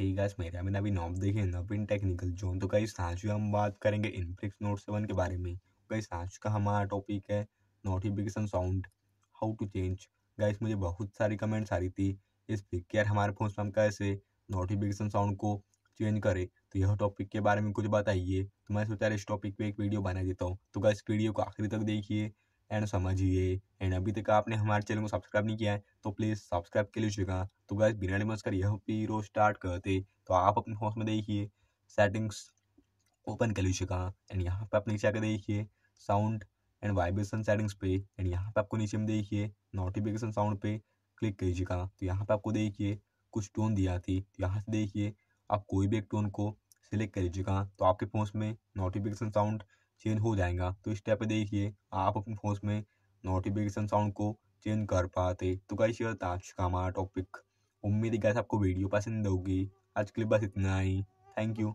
hey guys मेरा मेरा भी नाम देखिए नवीन टेक्निकल जोन तो गाइस आज हम बात करेंगे इनफ्लिक्स नोट सेवन के बारे में कई आज का हमारा टॉपिक है notification sound how to change guys मुझे बहुत सारी कमेंट्स आ रही थी इस वीक यार हमारे फोन में हम कैसे नोटिफिकेशन साउंड को चेंज करें तो यह टॉपिक के बारे में कुछ बताइए तो मैं सोचा इस टॉपिक पे एक वीडियो बना देता हूँ तो गाइस वीडियो को आखिरी तक देखिए एंड समझिए एंड अभी तक आपने हमारे चैनल को सब्सक्राइब नहीं किया है तो प्लीज़ सब्सक्राइब के लीजिएगा तो गैस बिना डिमस कर यह पीरो स्टार्ट करते तो आप अपने फोन में देखिए सेटिंग्स ओपन कर लीजिएगा एंड यहाँ पे आप नीचे आकर देखिए साउंड एंड वाइब्रेशन सेटिंग्स पे एंड यहाँ पे आपको नीचे में देखिए नोटिफिकेशन साउंड पे क्लिक कर कीजिएगा तो यहाँ पे आपको देखिए कुछ टोन दिया थी तो यहाँ से देखिए आप कोई भी एक टोन को सिलेक्ट कर लीजिएगा तो आपके फोन में नोटिफिकेशन साउंड चेंज हो जाएगा तो इस टाइप पर देखिए आप अपने फ़ोन में नोटिफिकेशन साउंड को चेंज कर पाते तो कई ये था आज का हमारा टॉपिक उम्मीद है कैसे आपको वीडियो पसंद होगी आज के लिए बस इतना ही थैंक यू